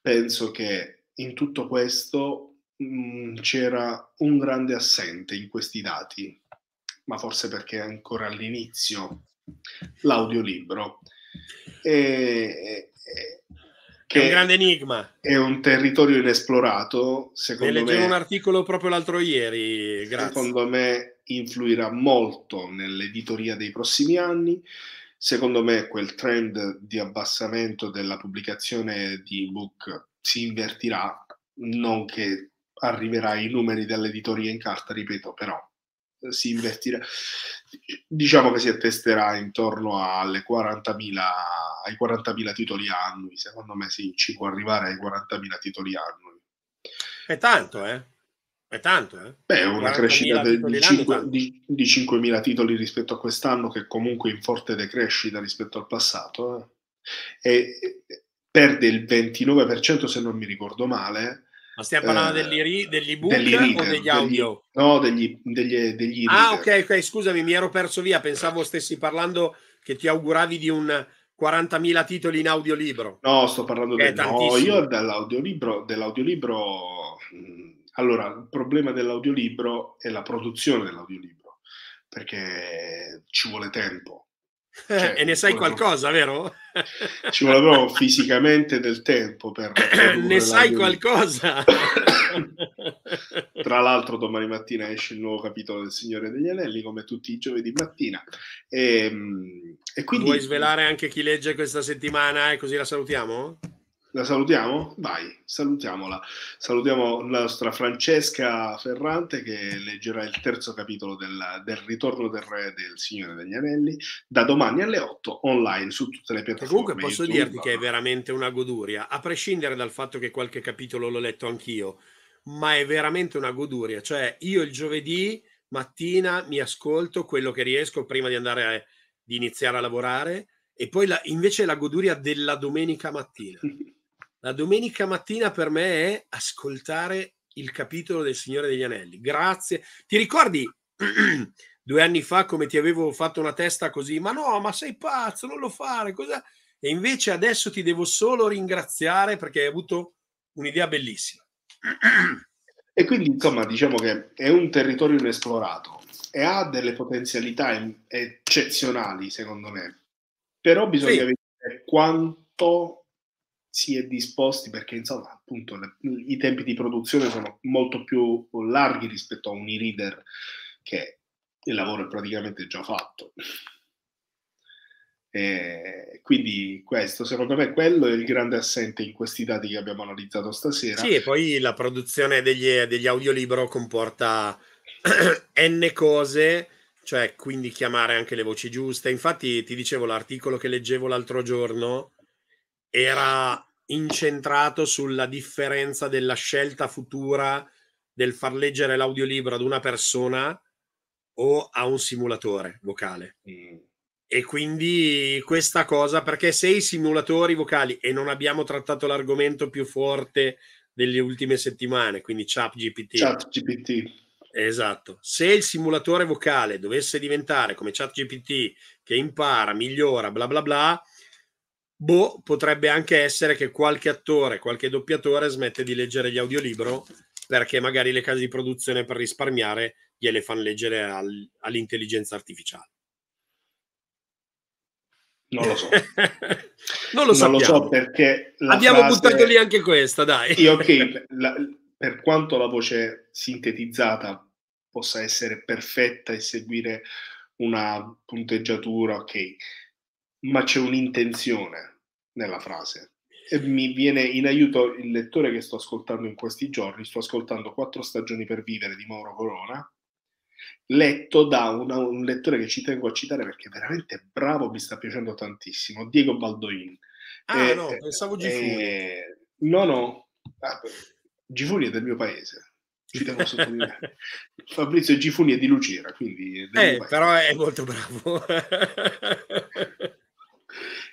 penso che in tutto questo mh, mm, c'era un grande assente in questi dati, ma forse perché ancora all'inizio, l'audiolibro. E, che è un grande enigma. È un territorio inesplorato, secondo ne me. Leggevo un articolo proprio l'altro ieri, grazie. Secondo me influirà molto nell'editoria dei prossimi anni secondo me quel trend di abbassamento della pubblicazione di ebook si invertirà, non che arriverà ai numeri dell'editoria in carta, ripeto, però eh, si invertirà, diciamo che si attesterà intorno 40.000, ai 40.000 titoli annui, secondo me sì, ci può arrivare ai 40.000 titoli annui. È tanto, eh? È tanto, eh? Beh, una crescita de, di, 5, di, di, 5.000 titoli rispetto a quest'anno, che comunque in forte decrescita rispetto al passato. Eh. E, e, perde il 29% se non mi ricordo male. Ma stiamo parlando eh, degli, degli ebook degli reader, o degli audio? Degli, no, degli, degli, eh, degli Ah, ok, ok, scusami, mi ero perso via, pensavo stessi parlando che ti auguravi di un 40.000 titoli in audiolibro. No, sto parlando del, no, io dell'audiolibro, dell'audiolibro mm, allora, il problema dell'audiolibro è la produzione dell'audiolibro, perché ci vuole tempo. Eh, cioè, e ne sai qualcosa, vero? Ci vuole proprio fisicamente del tempo per... ne sai qualcosa? Tra l'altro domani mattina esce il nuovo capitolo del Signore degli Anelli, come tutti i giovedì mattina. E, ehm, e quindi... Vuoi svelare anche chi legge questa settimana e così la salutiamo? La salutiamo? Vai, salutiamola. Salutiamo la nostra Francesca Ferrante che leggerà il terzo capitolo della, del Ritorno del Re del Signore degli Anelli da domani alle 8 online su tutte le piattaforme. Comunque posso YouTube. dirti che è veramente una goduria, a prescindere dal fatto che qualche capitolo l'ho letto anch'io, ma è veramente una goduria. Cioè io il giovedì mattina mi ascolto quello che riesco prima di andare a, di iniziare a lavorare e poi la, invece la goduria della domenica mattina. La domenica mattina per me è ascoltare il capitolo del Signore degli Anelli. Grazie. Ti ricordi due anni fa come ti avevo fatto una testa così? Ma no, ma sei pazzo, non lo fare. Cosa? E invece adesso ti devo solo ringraziare perché hai avuto un'idea bellissima. E quindi, insomma, diciamo che è un territorio inesplorato e ha delle potenzialità eccezionali, secondo me. Però bisogna sì. vedere quanto si è disposti, perché insomma appunto le, i tempi di produzione sono molto più larghi rispetto a un e-reader che il lavoro è praticamente già fatto. E quindi questo, secondo me, quello è il grande assente in questi dati che abbiamo analizzato stasera. Sì, e poi la produzione degli, degli audiolibro comporta n cose, cioè quindi chiamare anche le voci giuste. Infatti ti dicevo l'articolo che leggevo l'altro giorno era incentrato sulla differenza della scelta futura del far leggere l'audiolibro ad una persona o a un simulatore vocale. Mm. E quindi questa cosa, perché se i simulatori vocali, e non abbiamo trattato l'argomento più forte delle ultime settimane, quindi ChatGPT. ChatGPT. Esatto. Se il simulatore vocale dovesse diventare come ChatGPT che impara, migliora, bla bla bla, boh, potrebbe anche essere che qualche attore, qualche doppiatore smette di leggere gli audiolibro perché magari le case di produzione per risparmiare gliele fanno leggere al, all'intelligenza artificiale. Non lo so. non lo, non lo so perché... Abbiamo frase... buttato lì anche questa, dai. Io, ok, la, per quanto la voce sintetizzata possa essere perfetta e seguire una punteggiatura, ok, ma c'è un'intenzione nella frase. E mi viene in aiuto il lettore che sto ascoltando in questi giorni, sto ascoltando Quattro stagioni per vivere di Mauro Corona, letto da una, un lettore che ci tengo a citare perché veramente bravo, mi sta piacendo tantissimo, Diego Baldoin. Ah eh, no, pensavo Gifuri. Eh, no, no, ah, Gifuri è del mio paese. Ci devo Fabrizio Gifuni è di Luciera, quindi... È eh, però è molto bravo.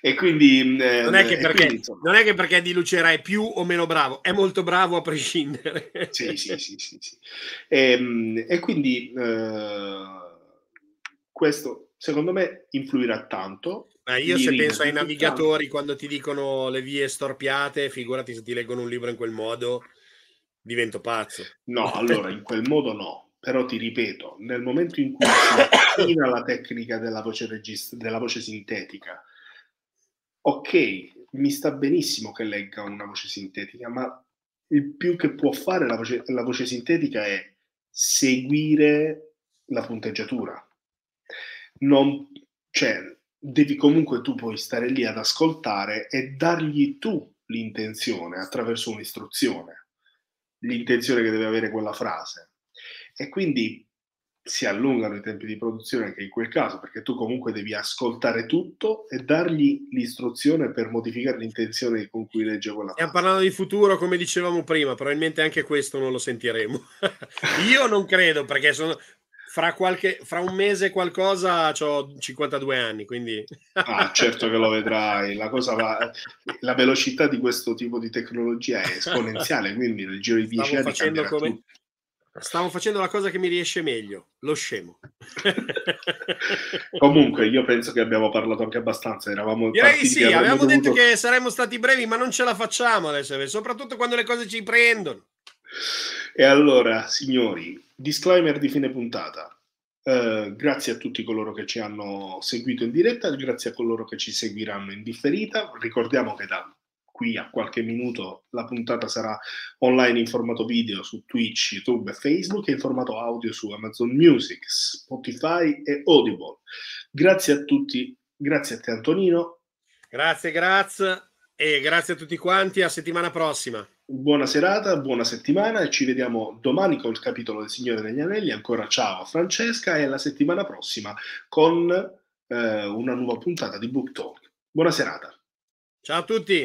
E quindi... Mm, eh, non è che perché, quindi, non è che perché di Lucera è più o meno bravo, è molto bravo a prescindere. sì, sì, sì, sì, sì. E, ehm, e quindi eh, questo secondo me influirà tanto. Ma eh, io se penso ai navigatori tanto. quando ti dicono le vie storpiate, figurati se ti leggono un libro in quel modo, divento pazzo. No, allora in quel modo no, però ti ripeto, nel momento in cui si affina la tecnica della voce, regist- della voce sintetica, ok, mi sta benissimo che legga una voce sintetica, ma il più che può fare la voce, la voce sintetica è seguire la punteggiatura. Non, cioè, devi comunque tu poi stare lì ad ascoltare e dargli tu l'intenzione attraverso un'istruzione, l'intenzione che deve avere quella frase. E quindi si allungano i tempi di produzione anche in quel caso, perché tu comunque devi ascoltare tutto e dargli l'istruzione per modificare l'intenzione con cui legge quella Stiamo parlando di futuro, come dicevamo prima, probabilmente anche questo non lo sentiremo. Io non credo, perché sono, fra, qualche, fra un mese qualcosa ho 52 anni, quindi... ah, certo che lo vedrai. La, cosa va, la, velocità di questo tipo di tecnologia è esponenziale, quindi nel giro di 10 anni... Facendo come, tutto. Stavo facendo la cosa che mi riesce meglio, lo scemo. Comunque, io penso che abbiamo parlato anche abbastanza. Eravamo Direi sì, avevamo dovuto... detto che saremmo stati brevi, ma non ce la facciamo adesso, soprattutto quando le cose ci prendono. E allora, signori, disclaimer di fine puntata. Uh, grazie a tutti coloro che ci hanno seguito in diretta, grazie a coloro che ci seguiranno in differita. Ricordiamo che da qui a qualche minuto la puntata sarà online in formato video su Twitch, YouTube e Facebook e in formato audio su Amazon Music, Spotify e Audible. Grazie a tutti, grazie a te Antonino. Grazie, grazie e grazie a tutti quanti, a settimana prossima. Buona serata, buona settimana e ci vediamo domani col capitolo del Signore degli Anelli. Ancora ciao a Francesca e alla settimana prossima con eh, una nuova puntata di Book Talk. Buona serata. Ciao a tutti.